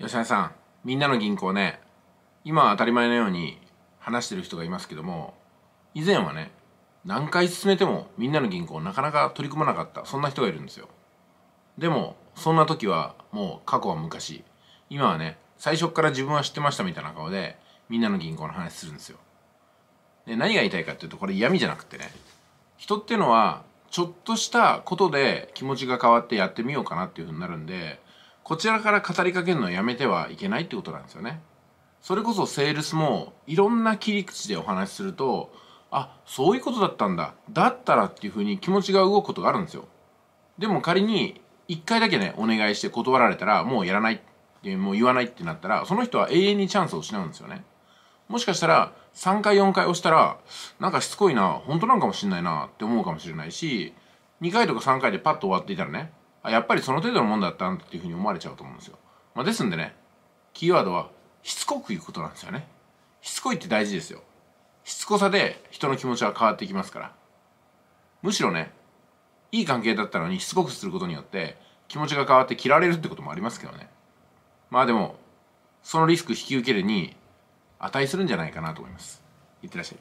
吉田さんみんなの銀行ね今は当たり前のように話してる人がいますけども以前はね何回進めてもみんなの銀行なかなか取り組まなかったそんな人がいるんですよでもそんな時はもう過去は昔今はね最初から自分は知ってましたみたいな顔でみんなの銀行の話するんですよで何が言いたいかっていうとこれ嫌味じゃなくてね人っていうのはちょっとしたことで気持ちが変わってやってみようかなっていうふうになるんでこちらから語りかけるのやめてはいけないってことなんですよね。それこそセールスもいろんな切り口でお話しすると、あ、そういうことだったんだ。だったらっていうふうに気持ちが動くことがあるんですよ。でも仮に一回だけね、お願いして断られたらもうやらない。もう言わないってなったら、その人は永遠にチャンスを失うんですよね。もしかしたら、3回4回押したら、なんかしつこいな、本当なんかもしんないなって思うかもしれないし、2回とか3回でパッと終わっていたらね、やっぱりその程度のもんだったんだっていうふうに思われちゃうと思うんですよ。まあ、ですんでねキーワードはしつこく言うことなんですよね。しつこいって大事ですよ。しつこさで人の気持ちは変わってきますから。むしろねいい関係だったのにしつこくすることによって気持ちが変わって切られるってこともありますけどね。まあでもそのリスク引き受けるに値するんじゃないかなと思います。いってらっしゃい。